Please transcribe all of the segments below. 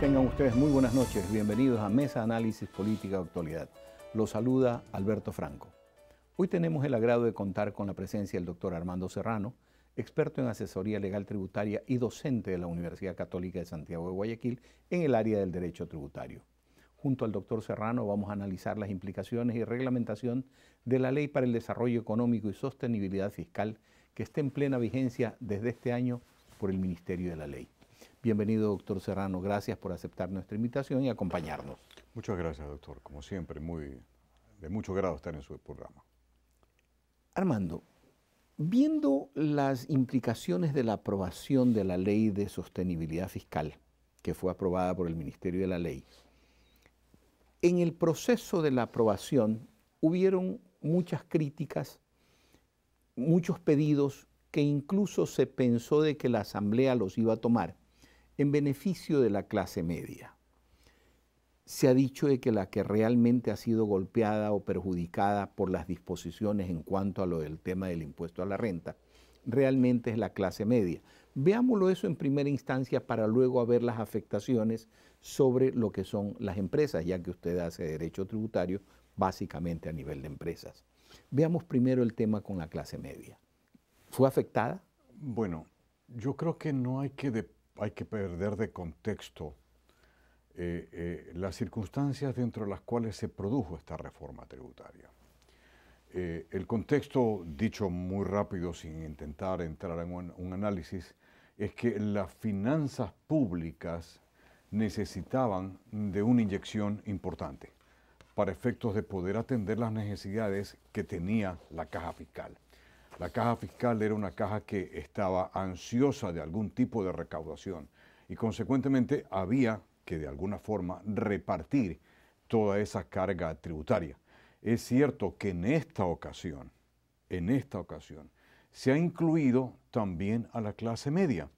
tengan ustedes muy buenas noches. Bienvenidos a Mesa Análisis Política de Actualidad. Los saluda Alberto Franco. Hoy tenemos el agrado de contar con la presencia del doctor Armando Serrano, experto en asesoría legal tributaria y docente de la Universidad Católica de Santiago de Guayaquil en el área del derecho tributario. Junto al doctor Serrano vamos a analizar las implicaciones y reglamentación de la Ley para el Desarrollo Económico y Sostenibilidad Fiscal que está en plena vigencia desde este año por el Ministerio de la Ley. Bienvenido, doctor Serrano. Gracias por aceptar nuestra invitación y acompañarnos. Muchas gracias, doctor. Como siempre, de mucho grado estar en su programa. Armando, viendo las implicaciones de la aprobación de la ley de sostenibilidad fiscal, que fue aprobada por el Ministerio de la Ley, en el proceso de la aprobación hubieron muchas críticas, muchos pedidos que incluso se pensó de que la Asamblea los iba a tomar en beneficio de la clase media. Se ha dicho de que la que realmente ha sido golpeada o perjudicada por las disposiciones en cuanto a lo del tema del impuesto a la renta, realmente es la clase media. Veámoslo eso en primera instancia para luego ver las afectaciones sobre lo que son las empresas, ya que usted hace derecho tributario básicamente a nivel de empresas. Veamos primero el tema con la clase media. ¿Fue afectada? Bueno, yo creo que no hay que hay que perder de contexto eh, eh, las circunstancias dentro de las cuales se produjo esta reforma tributaria. Eh, el contexto, dicho muy rápido sin intentar entrar en un análisis, es que las finanzas públicas necesitaban de una inyección importante para efectos de poder atender las necesidades que tenía la caja fiscal. La caja fiscal era una caja que estaba ansiosa de algún tipo de recaudación y consecuentemente había que de alguna forma repartir toda esa carga tributaria. Es cierto que en esta ocasión, en esta ocasión, se ha incluido también a la clase media,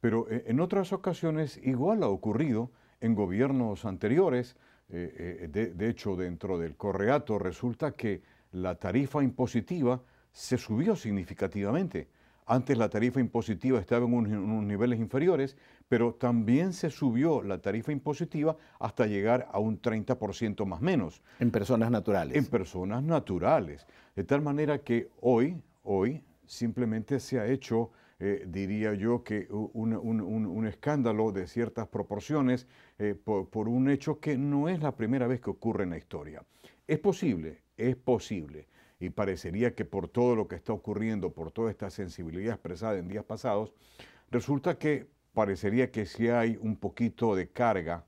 pero eh, en otras ocasiones igual ha ocurrido en gobiernos anteriores, eh, eh, de hecho dentro del correato resulta que la tarifa impositiva se subió significativamente. Antes la tarifa impositiva estaba en unos, niveles inferiores, pero también se subió la tarifa impositiva hasta llegar a un 30% más menos. En personas naturales. En personas naturales. De tal manera que hoy, hoy, simplemente se ha hecho, eh, diría yo, que un, escándalo de ciertas proporciones eh, por un hecho que no es la primera vez que ocurre en la historia. Es posible, es posible y parecería que por todo lo que está ocurriendo, por toda esta sensibilidad expresada en días pasados, resulta que parecería que sí hay un poquito de carga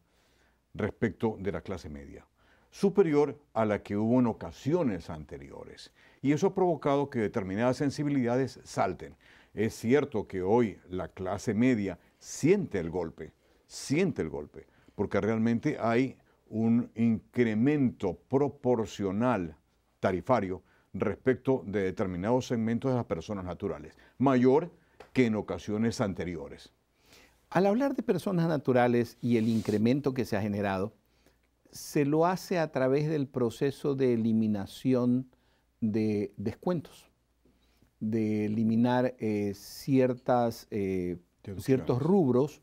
respecto de la clase media, superior a la que hubo en ocasiones anteriores. Y eso ha provocado que determinadas sensibilidades salten. Es cierto que hoy la clase media siente el golpe, siente el golpe, porque realmente hay un incremento proporcional tarifario respecto de determinados segmentos de las personas naturales, mayor que en ocasiones anteriores. Al hablar de personas naturales y el incremento que se ha generado, se lo hace a través del proceso de eliminación de descuentos, de eliminar eh, ciertas, eh, ciertos rubros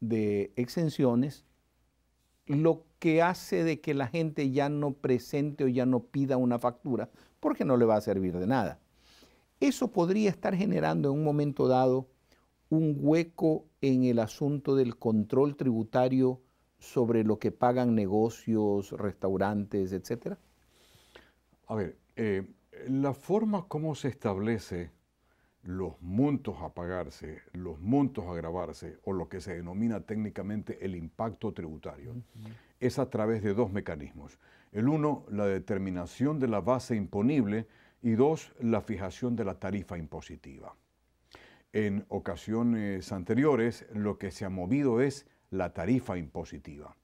de exenciones, lo que hace de que la gente ya no presente o ya no pida una factura, porque no le va a servir de nada. Eso podría estar generando en un momento dado un hueco en el asunto del control tributario sobre lo que pagan negocios, restaurantes, etcétera? A ver, eh, la forma como se establece los montos a pagarse, los montos a grabarse, o lo que se denomina técnicamente el impacto tributario, es a través de dos mecanismos. El uno, la determinación de la base imponible y dos, la fijación de la tarifa impositiva. En ocasiones anteriores, lo que se ha movido es la tarifa impositiva.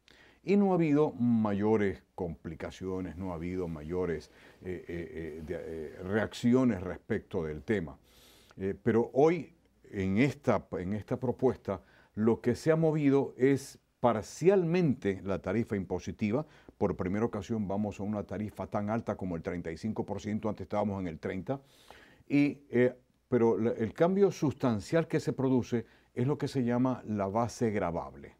Y no ha habido mayores complicaciones, no ha habido mayores eh, eh, eh, reacciones respecto del tema. pero hoy, esta, en esta propuesta, lo que se ha movido es parcialmente la tarifa impositiva, por primera ocasión vamos a una tarifa tan alta como el 35%, antes estábamos en el 30%. Eh, pero el cambio sustancial que se produce es lo que se llama la base gravable.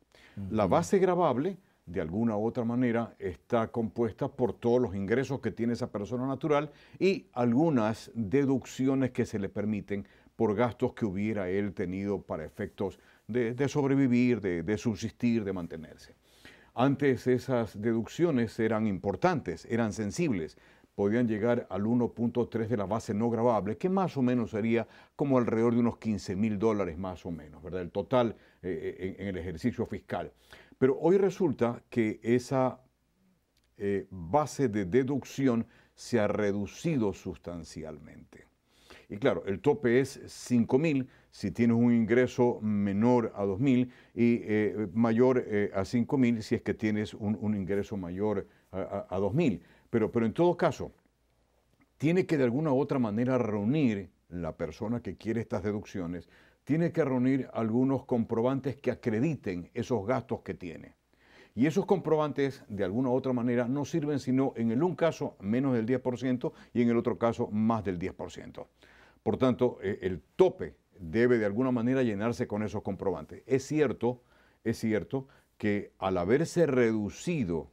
La base gravable, de alguna u otra manera, está compuesta por todos los ingresos que tiene esa persona natural y algunas deducciones que se le permiten por gastos que hubiera él tenido para efectos de, sobrevivir, de subsistir, de mantenerse. Antes esas deducciones eran importantes, eran sensibles, podían llegar al 1.3 de la base no grabable, que más o menos sería como alrededor de unos 15 mil dólares más o menos, ¿verdad? El total eh, eh, en, el ejercicio fiscal. Pero hoy resulta que esa eh, base de deducción se ha reducido sustancialmente. Y claro, el tope es 5 mil si tienes un ingreso menor a 2.000 y eh, mayor eh, a 5.000 si es que tienes un, ingreso mayor a, 2.000. Pero, pero en todo caso, tiene que de alguna u otra manera reunir la persona que quiere estas deducciones, tiene que reunir algunos comprobantes que acrediten esos gastos que tiene. Y esos comprobantes, de alguna u otra manera, no sirven sino en el un caso menos del 10% y en el otro caso más del 10%. Por tanto, eh, el tope debe de alguna manera llenarse con esos comprobantes. Es cierto, es cierto que al haberse reducido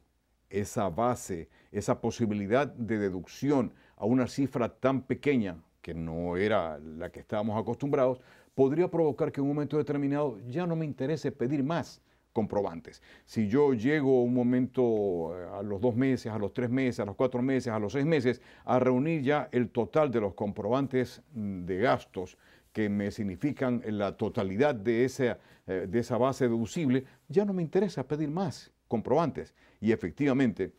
esa base, esa posibilidad de deducción a una cifra tan pequeña, que no era la que estábamos acostumbrados, podría provocar que en un momento determinado ya no me interese pedir más comprobantes. Si yo llego un momento eh, a los dos meses, a los tres meses, a los cuatro meses, a los seis meses, a reunir ya el total de los comprobantes mm, de gastos que me significan la totalidad de esa, eh, de esa base deducible, ya no me interesa pedir más comprobantes. Y efectivamente,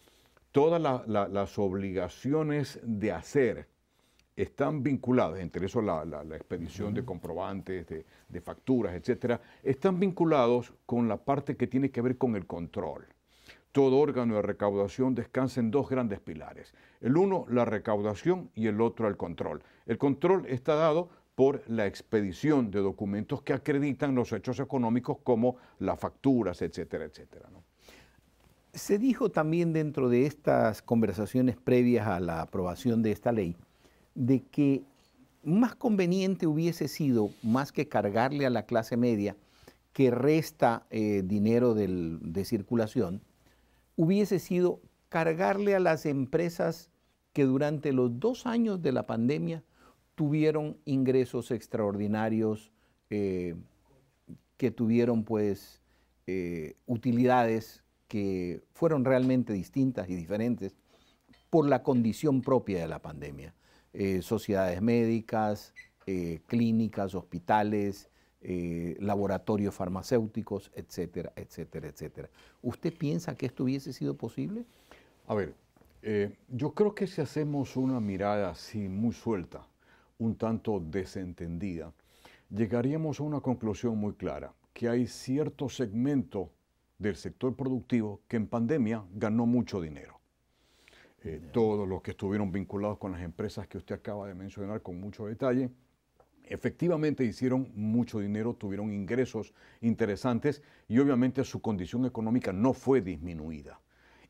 todas las obligaciones de hacer están vinculadas, entre eso la, expedición de comprobantes, de, facturas, etcétera, están vinculados con la parte que tiene que ver con el control. Todo órgano de recaudación descansa en dos grandes pilares. El uno, la recaudación, y el otro, el control. El control está dado por la expedición de documentos que acreditan los hechos económicos como las facturas, etcétera, etcétera. Se dijo también dentro de estas conversaciones previas a la aprobación de esta ley de que más conveniente hubiese sido, más que cargarle a la clase media, que resta eh, dinero de circulación, hubiese sido cargarle a las empresas que durante los dos años de la pandemia tuvieron ingresos extraordinarios, eh, que tuvieron pues eh, utilidades que fueron realmente distintas y diferentes por la condición propia de la pandemia. Eh, sociedades médicas, clínicas, hospitales, laboratorios farmacéuticos, etcétera, etcétera, etcétera. ¿Usted piensa que esto hubiese sido posible? A ver, yo creo que si hacemos una mirada así muy suelta, un tanto desentendida, llegaríamos a una conclusión muy clara, que hay cierto segmento del sector productivo que en pandemia ganó mucho dinero. Eh, todos los que estuvieron vinculados con las empresas que usted acaba de mencionar con mucho detalle, efectivamente hicieron mucho dinero, tuvieron ingresos interesantes y obviamente su condición económica no fue disminuida.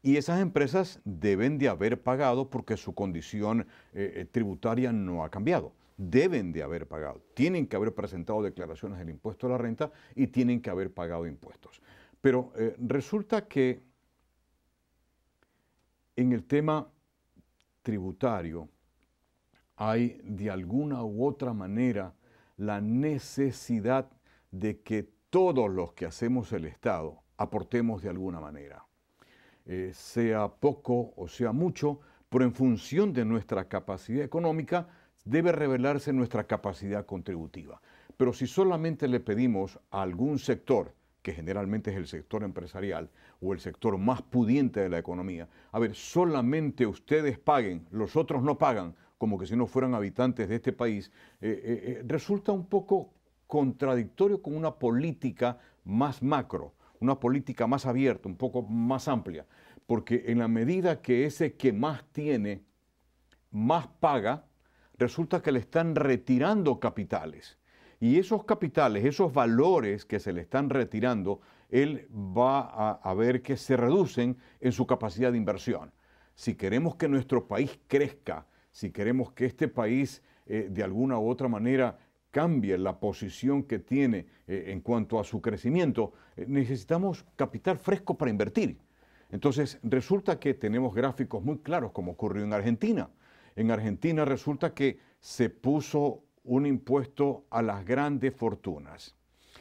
Y esas empresas deben de haber pagado porque su condición eh, eh, tributaria no ha cambiado deben de haber pagado, tienen que haber presentado declaraciones del impuesto a la renta y tienen que haber pagado impuestos. Pero eh, resulta que en el tema tributario hay de alguna u otra manera la necesidad de que todos los que hacemos el Estado aportemos de alguna manera, eh, sea poco o sea mucho, pero en función de nuestra capacidad económica, debe revelarse nuestra capacidad contributiva. Pero si solamente le pedimos a algún sector, que generalmente es el sector empresarial o el sector más pudiente de la economía, a ver, solamente ustedes paguen, los otros no pagan, como que si no fueran habitantes de este país, eh, eh, eh, resulta un poco contradictorio con una política más macro, una política más abierta, un poco más amplia, porque en la medida que ese que más tiene, más paga, resulta que le están retirando capitales. Y esos capitales, esos valores que se le están retirando, él va a, ver que se reducen en su capacidad de inversión. Si queremos que nuestro país crezca, si queremos que este país eh, de alguna u otra manera cambie la posición que tiene eh, en cuanto a su crecimiento, eh, necesitamos capital fresco para invertir. Entonces, resulta que tenemos gráficos muy claros, como ocurrió en Argentina. En Argentina resulta que se puso un impuesto a las grandes fortunas.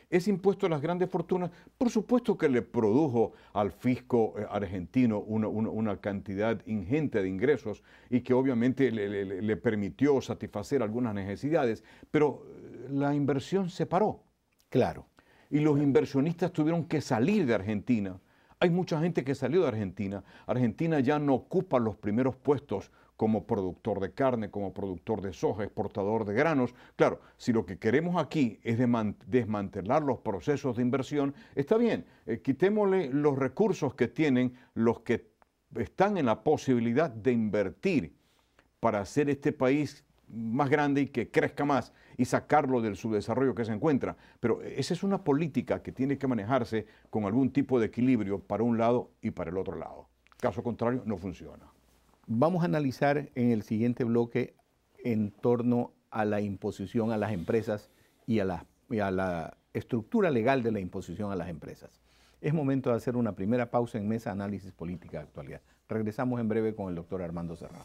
Ese impuesto a las grandes fortunas, por supuesto que le produjo al fisco eh, argentino una, cantidad ingente de ingresos y que obviamente le permitió satisfacer algunas necesidades, pero eh, la inversión se paró. Claro. Y los inversionistas tuvieron que salir de Argentina. Hay mucha gente que salió de Argentina. Argentina ya no ocupa los primeros puestos como productor de carne, como productor de soja, exportador de granos. Claro, si lo que queremos aquí es desmantelar los procesos de inversión, está bien, eh, quitémosle los recursos que tienen los que están en la posibilidad de invertir para hacer este país más grande y que crezca más y sacarlo del subdesarrollo que se encuentra. Pero esa es una política que tiene que manejarse con algún tipo de equilibrio para un lado y para el otro lado. Caso contrario, no funciona. Vamos a analizar en el siguiente bloque en torno a la imposición a las empresas y a la, estructura legal de la imposición a las empresas. Es momento de hacer una primera pausa en Mesa Análisis Política de Actualidad. Regresamos en breve con el doctor Armando Serrano.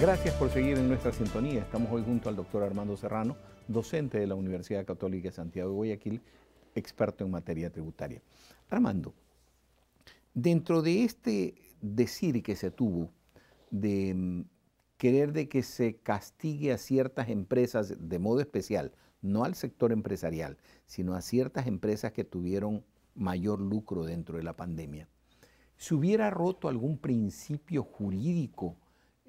Gracias por seguir en nuestra sintonía. Estamos hoy junto al doctor Armando Serrano, docente de la Universidad Católica de Santiago de Guayaquil, experto en materia tributaria. Armando, dentro de este decir que se tuvo de mm, querer de que se castigue a ciertas empresas de modo especial, no al sector empresarial, sino a ciertas empresas que tuvieron mayor lucro dentro de la pandemia. ¿Se hubiera roto algún principio jurídico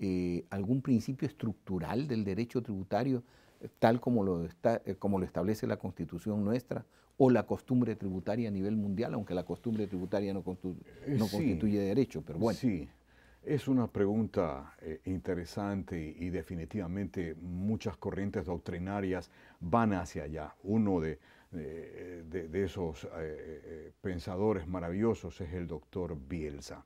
eh, algún principio estructural del derecho tributario, eh, tal como lo, está, eh, como lo establece la constitución nuestra, o la costumbre tributaria a nivel mundial, aunque la costumbre tributaria no, constituye derecho, pero bueno. Sí, es una pregunta interesante y definitivamente muchas corrientes doctrinarias van hacia allá. Uno de, de, esos pensadores maravillosos es el doctor Bielsa.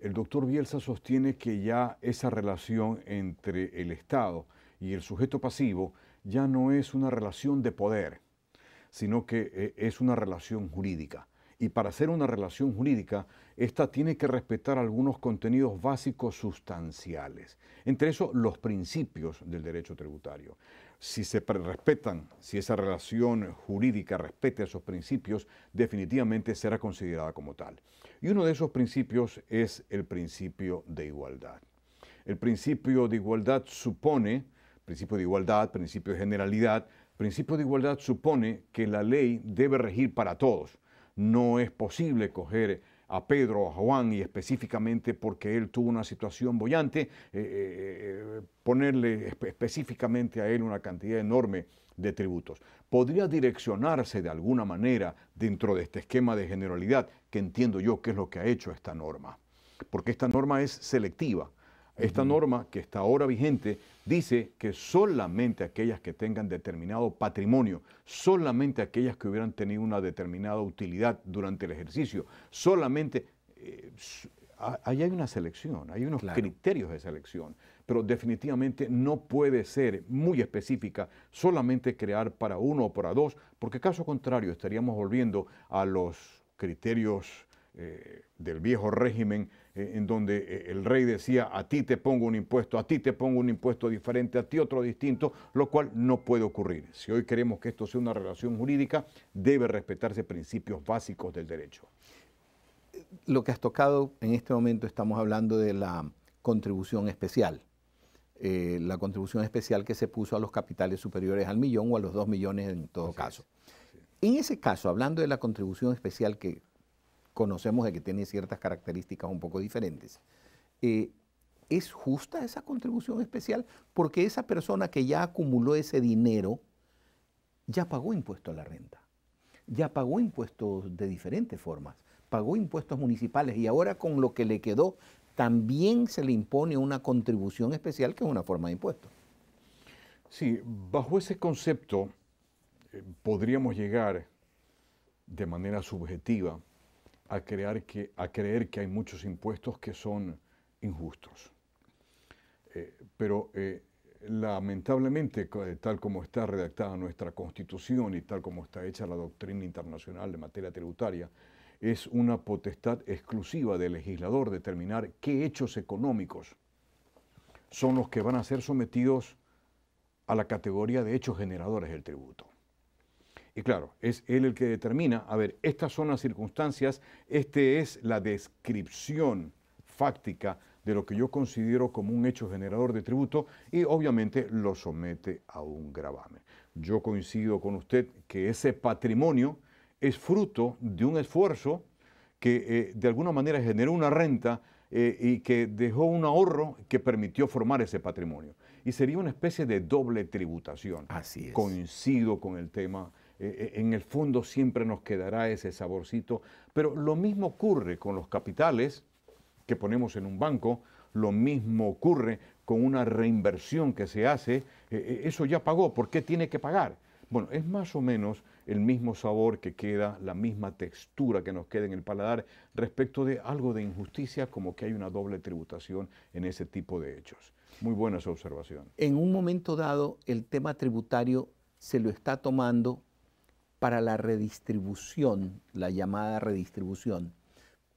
El doctor Bielsa sostiene que ya esa relación entre el Estado y el sujeto pasivo ya no es una relación de poder, sino que eh, es una relación jurídica. Y para ser una relación jurídica, esta tiene que respetar algunos contenidos básicos sustanciales, entre esos los principios del derecho tributario si se respetan, si esa relación jurídica respete esos principios, definitivamente será considerada como tal. Y uno de esos principios es el principio de igualdad. El principio de igualdad supone, principio de igualdad, principio de generalidad, principio de igualdad supone que la ley debe regir para todos. No es posible coger a Pedro, a Juan y específicamente porque él tuvo una situación bollante, eh, eh, eh, ponerle específicamente a él una cantidad enorme de tributos. ¿Podría direccionarse de alguna manera dentro de este esquema de generalidad que entiendo yo qué es lo que ha hecho esta norma? Porque esta norma es selectiva esta norma que está ahora vigente dice que solamente aquellas que tengan determinado patrimonio, solamente aquellas que hubieran tenido una determinada utilidad durante el ejercicio, solamente... Eh, ahí hay una selección, hay unos criterios de selección, pero definitivamente no puede ser muy específica solamente crear para uno o para dos, porque caso contrario estaríamos volviendo a los criterios eh, del viejo régimen eh, en donde eh, el rey decía, a ti te pongo un impuesto, a ti te pongo un impuesto diferente, a ti otro distinto, lo cual no puede ocurrir. Si hoy queremos que esto sea una relación jurídica, debe respetarse principios básicos del derecho. Lo que has tocado en este momento estamos hablando de la contribución especial. Eh, la contribución especial que se puso a los capitales superiores al millón o a los dos millones en todo caso. En ese caso, hablando de la contribución especial que conocemos de que tiene ciertas características un poco diferentes. Eh, ¿Es justa esa contribución especial? Porque esa persona que ya acumuló ese dinero ya pagó impuestos a la renta, ya pagó impuestos de diferentes formas, pagó impuestos municipales y ahora con lo que le quedó también se le impone una contribución especial que es una forma de impuesto. Sí, bajo ese concepto eh, podríamos llegar de manera subjetiva a, creer que hay muchos impuestos que son injustos. Eh, pero eh, lamentablemente, eh, tal como está redactada nuestra Constitución y tal como está hecha la doctrina internacional de materia tributaria, es una potestad exclusiva del legislador determinar qué hechos económicos son los que van a ser sometidos a la categoría de hechos generadores del tributo. Y claro, es él el que determina, a ver, estas son las circunstancias, esta es la descripción fáctica de lo que yo considero como un hecho generador de tributo y obviamente lo somete a un gravamen. Yo coincido con usted que ese patrimonio es fruto de un esfuerzo que eh, de alguna manera generó una renta eh, y que dejó un ahorro que permitió formar ese patrimonio. Y sería una especie de doble tributación. Así es. Coincido con el tema eh, eh, en el fondo siempre nos quedará ese saborcito. Pero lo mismo ocurre con los capitales que ponemos en un banco, lo mismo ocurre con una reinversión que se hace. Eh, eso ya pagó, ¿por qué tiene que pagar? Bueno, es más o menos el mismo sabor que queda, la misma textura que nos queda en el paladar respecto de algo de injusticia, como que hay una doble tributación en ese tipo de hechos. Muy buena su observación. En un momento dado, el tema tributario se lo está tomando para la redistribución, la llamada redistribución.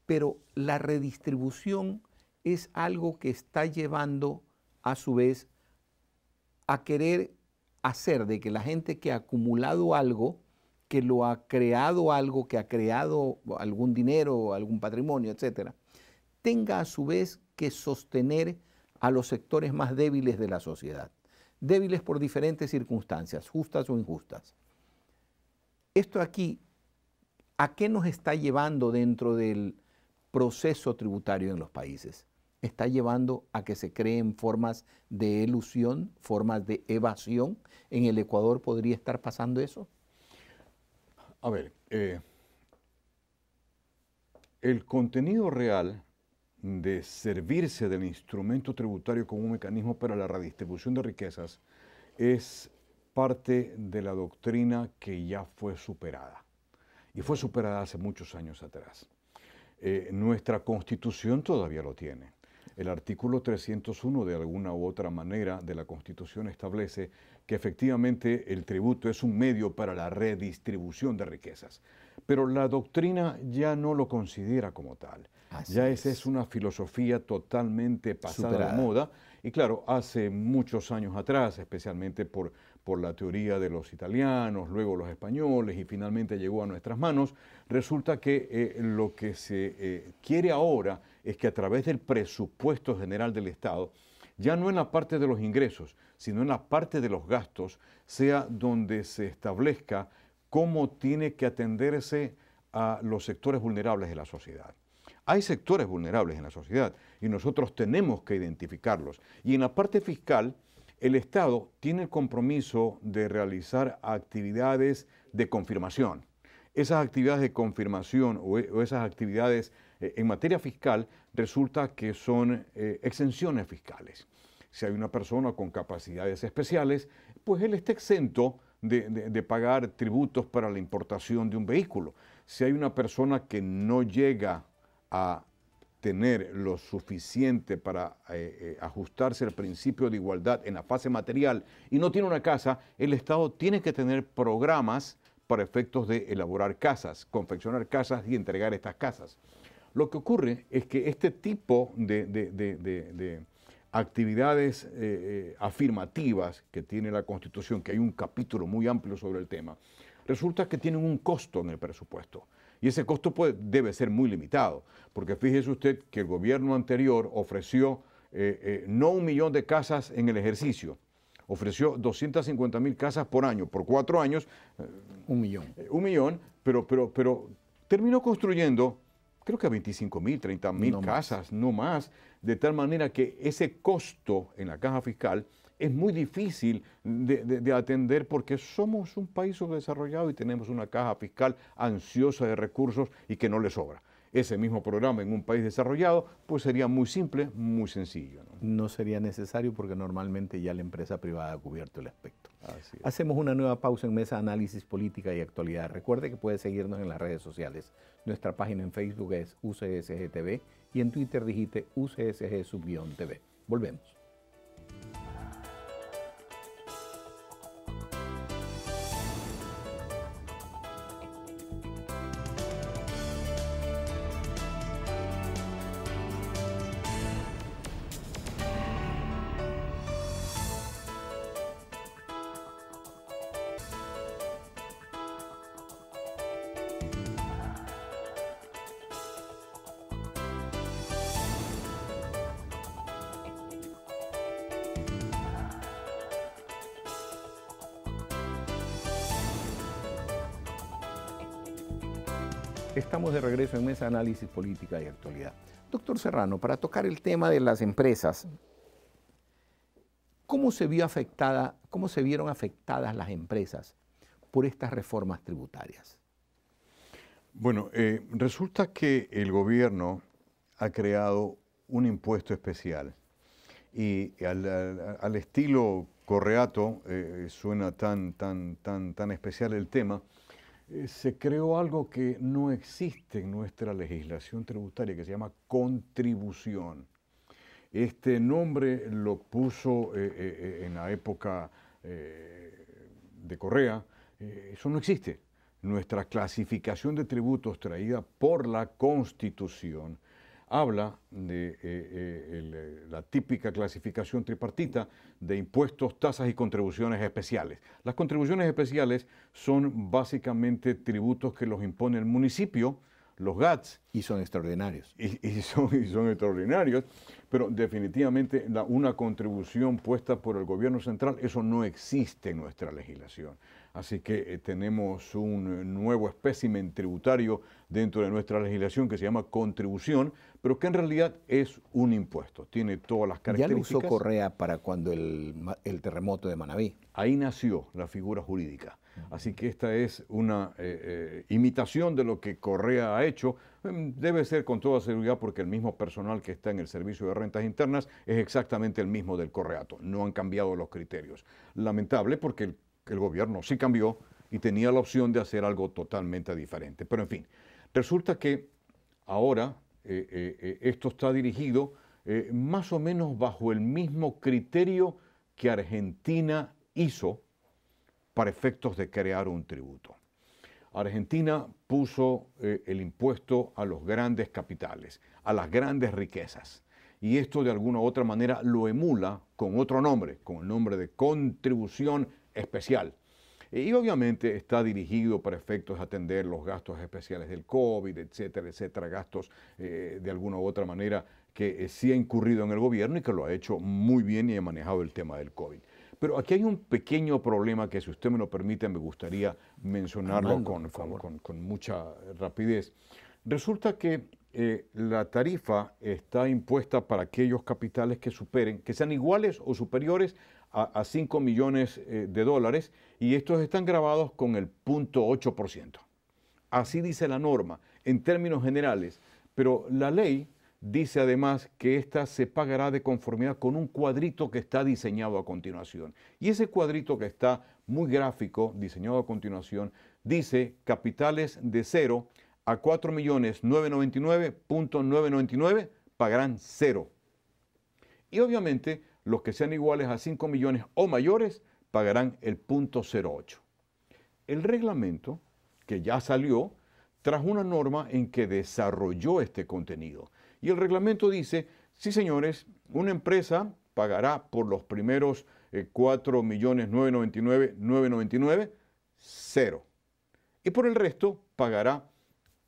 Pero la redistribución es algo que está llevando a su vez a querer hacer de que la gente que ha acumulado algo, que lo ha creado algo, que ha creado algún dinero, algún patrimonio, etcétera, tenga a su vez que sostener a los sectores más débiles de la sociedad, débiles por diferentes circunstancias, justas o injustas esto aquí, ¿a qué nos está llevando dentro del proceso tributario en los países? Está llevando a que se creen formas de elusión, formas de evasión. ¿En el Ecuador podría estar pasando eso? A ver, eh, el contenido real de servirse del instrumento tributario como un mecanismo para la redistribución de riquezas es parte de la doctrina que ya fue superada. Y fue superada hace muchos años atrás. Eh, nuestra constitución todavía lo tiene. El artículo 301 de alguna u otra manera de la Constitución establece que efectivamente el tributo es un medio para la redistribución de riquezas, pero la doctrina ya no lo considera como tal. ya esa es. una filosofía totalmente pasada de moda y claro, hace muchos años atrás, especialmente por por la teoría de los italianos, luego los españoles y finalmente llegó a nuestras manos, resulta que eh, lo que se eh, quiere ahora es que a través del presupuesto general del Estado, ya no en la parte de los ingresos, sino en la parte de los gastos, sea donde se establezca cómo tiene que atenderse a los sectores vulnerables de la sociedad. Hay sectores vulnerables en la sociedad y nosotros tenemos que identificarlos. Y en la parte fiscal, el Estado tiene el compromiso de realizar actividades de confirmación. Esas actividades de confirmación o, e, esas actividades eh, en materia fiscal resulta que son eh, exenciones fiscales. Si hay una persona con capacidades especiales, pues él está exento de pagar tributos para la importación de un vehículo. Si hay una persona que no llega a tener lo suficiente para eh, eh, ajustarse al principio de igualdad en la fase material y no tiene una casa, el Estado tiene que tener programas para efectos de elaborar casas, confeccionar casas y entregar estas casas. Lo que ocurre es que este tipo de, actividades eh, afirmativas que tiene la Constitución, que hay un capítulo muy amplio sobre el tema, resulta que tienen un costo en el presupuesto. Y ese costo debe ser muy limitado, porque fíjese usted que el gobierno anterior ofreció eh, eh, no un millón de casas en el ejercicio, ofreció 250 mil casas por año, por cuatro años. Eh, un millón. un millón, pero, pero, pero terminó construyendo creo que a 25 mil, 30 mil casas, no más, de tal manera que ese costo en la caja fiscal es muy difícil de, atender porque somos un país subdesarrollado y tenemos una caja fiscal ansiosa de recursos y que no le sobra. Ese mismo programa en un país desarrollado pues sería muy simple, muy sencillo. No, sería necesario porque normalmente ya la empresa privada ha cubierto el aspecto. Hacemos una nueva pausa en Mesa Análisis Política y Actualidad. Recuerde que puede seguirnos en las redes sociales. Nuestra página en Facebook es UCSGTV y en Twitter digite UCSG-TV. Volvemos. Estamos de regreso en Mesa Análisis Política y Actualidad. Doctor Serrano, para tocar el tema de las empresas, ¿cómo se, vio afectada, cómo se vieron afectadas las empresas por estas reformas tributarias? Bueno, eh, resulta que el gobierno ha creado un impuesto especial y al, estilo correato, eh, suena tan, tan, tan, tan especial el tema, eh, se creó algo que no existe en nuestra legislación tributaria, que se llama contribución. Este nombre lo puso eh, eh, en la época de Correa. eso no existe. Nuestra clasificación de tributos traída por la Constitución habla de eh, eh, eh, la típica clasificación tripartita de impuestos, tasas y contribuciones especiales. Las contribuciones especiales son básicamente tributos que los impone el municipio, los GATS. Y son extraordinarios. Y, son, extraordinarios, pero definitivamente una contribución puesta por el gobierno central, eso no existe en nuestra legislación. Así que tenemos un nuevo espécimen tributario dentro de nuestra legislación que se llama contribución, pero que en realidad es un impuesto, tiene todas las características. Ya lo usó Correa para cuando el, terremoto de Manabí. Ahí nació la figura jurídica. Así que esta es una eh, eh, imitación de lo que Correa ha hecho. Em, debe ser con toda seguridad porque el mismo personal que está en el Servicio de Rentas Internas es exactamente el mismo del Correato. No han cambiado los criterios. Lamentable porque el gobierno sí cambió y tenía la opción de hacer algo totalmente diferente. Pero en fin, resulta que ahora eh, eh, eh, esto está dirigido más o menos bajo el mismo criterio que Argentina hizo para efectos de crear un tributo. Argentina puso el impuesto a los grandes capitales, a las grandes riquezas. Y esto de alguna u otra manera lo emula con otro nombre, con el nombre de contribución especial. Y obviamente está dirigido para efectos atender los gastos especiales del COVID, etcétera, etcétera, gastos eh, de alguna u otra manera que eh, sí ha incurrido en el gobierno y que lo ha hecho muy bien y ha manejado el tema del COVID. Pero aquí hay un pequeño problema que si usted me lo permite me gustaría mencionarlo con, mucha rapidez. Resulta que eh, la tarifa está impuesta para aquellos capitales que superen, que sean iguales o superiores a, 5 millones eh, de dólares y estos están grabados con el 0.8%. Así dice la norma en términos generales, pero la ley dice además que esta se pagará de conformidad con un cuadrito que está diseñado a continuación. Y ese cuadrito que está muy gráfico, diseñado a continuación, dice capitales de 0 a 4 millones pagarán cero. Y obviamente los que sean iguales a 5 millones o mayores pagarán el punto 08. El reglamento, que ya salió, trajo una norma en que desarrolló este contenido. Y el reglamento dice, sí señores, una empresa pagará por los primeros 4.999.999 eh, 4 millones cero. Y por el resto pagará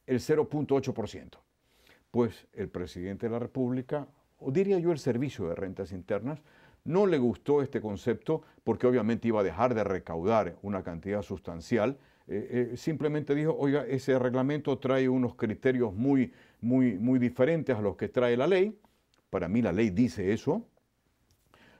el 0.8%. Pues el presidente de la República o diría yo el Servicio de Rentas Internas, no le gustó este concepto porque obviamente iba a dejar de recaudar una cantidad sustancial. Eh, eh, simplemente dijo, oiga, ese reglamento trae unos criterios muy, muy, muy diferentes a los que trae la ley. Para mí la ley dice eso,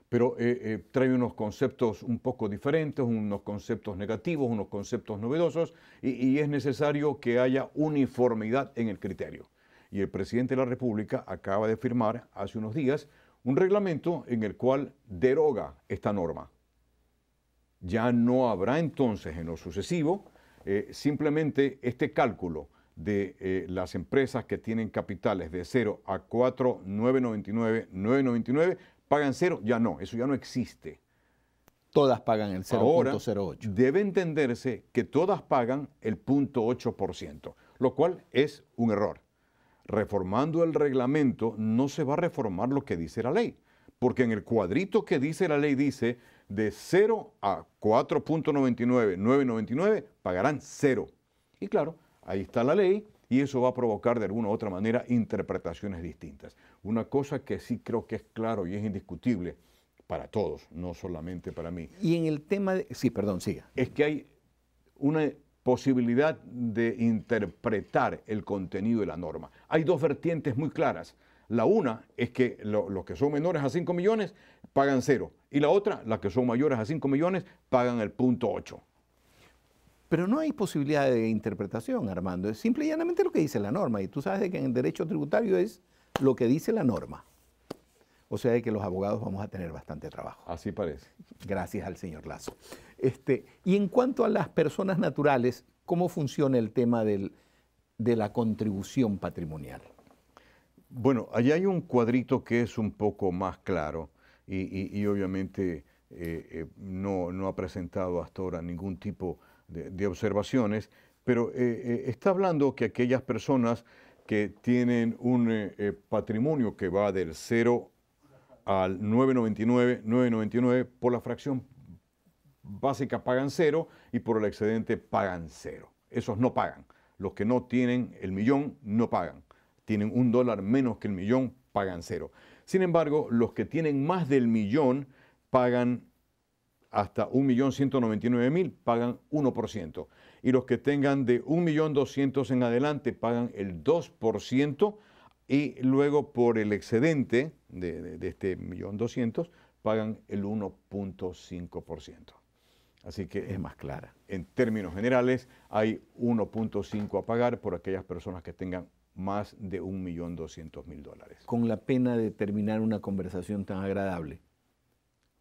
pero eh, trae unos conceptos un poco diferentes, unos conceptos negativos, unos conceptos novedosos, y es necesario que haya uniformidad en el criterio y el presidente de la República acaba de firmar hace unos días un reglamento en el cual deroga esta norma. Ya no habrá entonces en lo sucesivo eh, simplemente este cálculo de eh, las empresas que tienen capitales de 0 a 4, 999, pagan cero, ya no, eso ya no existe. Todas pagan el 0.08. Debe entenderse que todas pagan el 0.8%, lo cual es un error reformando el reglamento no se va a reformar lo que dice la ley, porque en el cuadrito que dice la ley dice de 0 a 4.99, 9.99 pagarán 0. Y claro, ahí está la ley y eso va a provocar de alguna u otra manera interpretaciones distintas. Una cosa que sí creo que es claro y es indiscutible para todos, no solamente para mí. Y en el tema de... Sí, perdón, siga. Es que hay una posibilidad de interpretar el contenido de la norma. Hay dos vertientes muy claras. La una es que los que son menores a 5 millones pagan cero y la otra, las que son mayores a 5 millones, pagan el punto 8. Pero no hay posibilidad de interpretación, Armando. Es simple y llanamente lo que dice la norma. Y tú sabes que en el derecho tributario es lo que dice la norma. O sea que los abogados vamos a tener bastante trabajo. Así parece. Gracias al señor Lazo. Este, y en cuanto a las personas naturales, ¿cómo funciona el tema de la contribución patrimonial? Bueno, allá hay un cuadrito que es un poco más claro y, obviamente eh, eh, no, ha presentado hasta ahora ningún tipo de, observaciones, pero eh, está hablando que aquellas personas que tienen un patrimonio que va del 0 al 999, 999 por la fracción básica pagan cero y por el excedente pagan cero. Esos no pagan. Los que no tienen el millón no pagan. Tienen un dólar menos que el millón, pagan cero. Sin embargo, los que tienen más del millón pagan hasta 1.199.000, pagan 1%. Y los que tengan de 1.200.000 en adelante pagan el 2% y luego por el excedente de, este millón este pagan el 1.5%. Así que es más clara. En términos generales, hay 1.5 a pagar por aquellas personas que tengan más de 1.200.000 dólares. Con la pena de terminar una conversación tan agradable,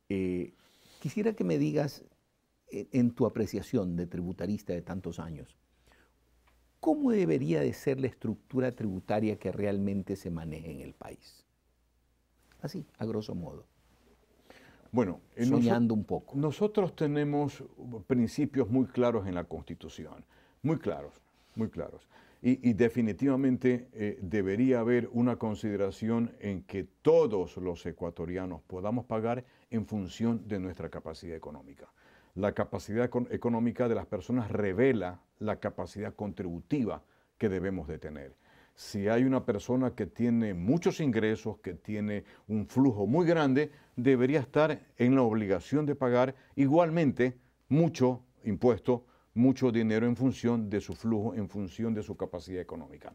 eh, quisiera que me digas, eh, en tu apreciación de tributarista de tantos años, ¿cómo debería de ser la estructura tributaria que realmente se maneje en el país? Así, a grosso modo. Bueno, eh, soñando un poco. Nosotros tenemos principios muy claros en la Constitución, muy claros, muy claros. Y, definitivamente eh, debería haber una consideración en que todos los ecuatorianos podamos pagar en función de nuestra capacidad económica. La capacidad económica de las personas revela la capacidad contributiva que debemos de tener si hay una persona que tiene muchos ingresos, que tiene un flujo muy grande, debería estar en la obligación de pagar igualmente mucho impuesto, mucho dinero en función de su flujo, en función de su capacidad económica.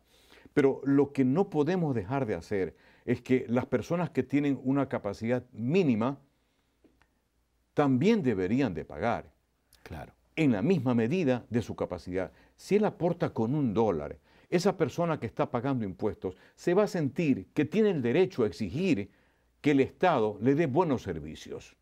Pero lo que no podemos dejar de hacer es que las personas que tienen una capacidad mínima también deberían de pagar. Claro. En la misma medida de su capacidad. Si él aporta con un dólar, esa persona que está pagando impuestos se va a sentir que tiene el derecho a exigir que el Estado le dé buenos servicios.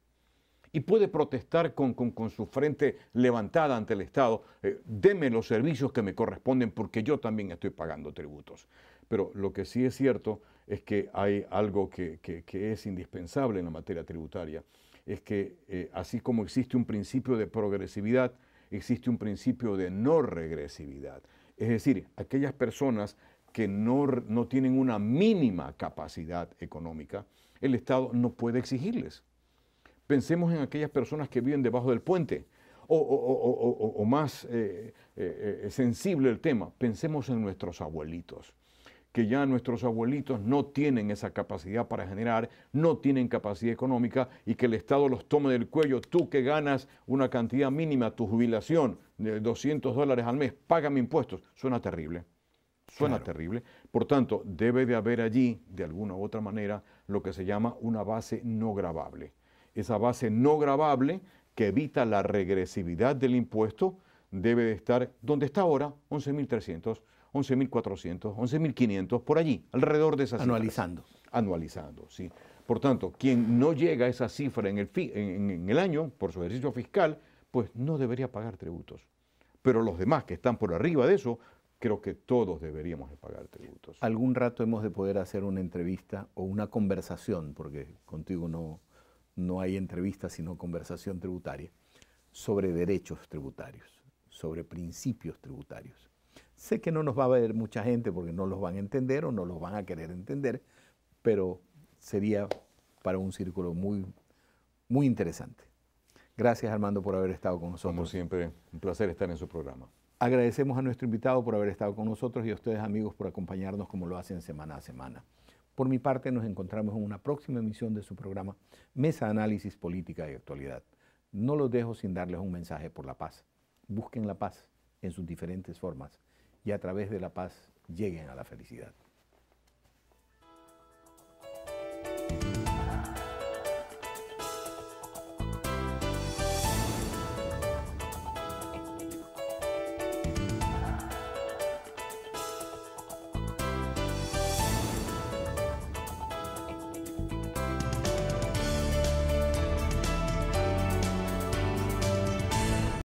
Y puede protestar con, su frente levantada ante el Estado, eh, deme los servicios que me corresponden porque yo también estoy pagando tributos. Pero lo que sí es cierto es que hay algo que, es indispensable en la materia tributaria, es que eh, así como existe un principio de progresividad, existe un principio de no regresividad. Es decir, aquellas personas que no, tienen una mínima capacidad económica, el Estado no puede exigirles. Pensemos en aquellas personas que viven debajo del puente, o, más eh, eh, eh, sensible el tema, pensemos en nuestros abuelitos que ya nuestros abuelitos no tienen esa capacidad para generar, no tienen capacidad económica y que el Estado los tome del cuello. Tú que ganas una cantidad mínima, tu jubilación de 200 dólares al mes, págame impuestos. Suena terrible. Suena terrible. Por tanto, debe de haber allí, de alguna u otra manera, lo que se llama una base no grabable. Esa base no grabable que evita la regresividad del impuesto debe de estar donde está ahora, 11.300 11.400, 11.500, por allí, alrededor de esas Anualizando. Cifras. Anualizando, sí. Por tanto, quien no llega a esa cifra en el, en, el año por su ejercicio fiscal, pues no debería pagar tributos. Pero los demás que están por arriba de eso, creo que todos deberíamos pagar tributos. Algún rato hemos de poder hacer una entrevista o una conversación, porque contigo no, no hay entrevista, sino conversación tributaria, sobre derechos tributarios, sobre principios tributarios. Sé que no nos va a ver mucha gente porque no los van a entender o no los van a querer entender, pero sería para un círculo muy, muy interesante. Gracias Armando por haber estado con nosotros. Como siempre, un placer estar en su programa. Agradecemos a nuestro invitado por haber estado con nosotros y a ustedes amigos por acompañarnos como lo hacen semana a semana. Por mi parte, nos encontramos en una próxima emisión de su programa Mesa de Análisis Política y Actualidad. No los dejo sin darles un mensaje por la paz. Busquen la paz en sus diferentes formas y a través de la paz lleguen a la felicidad.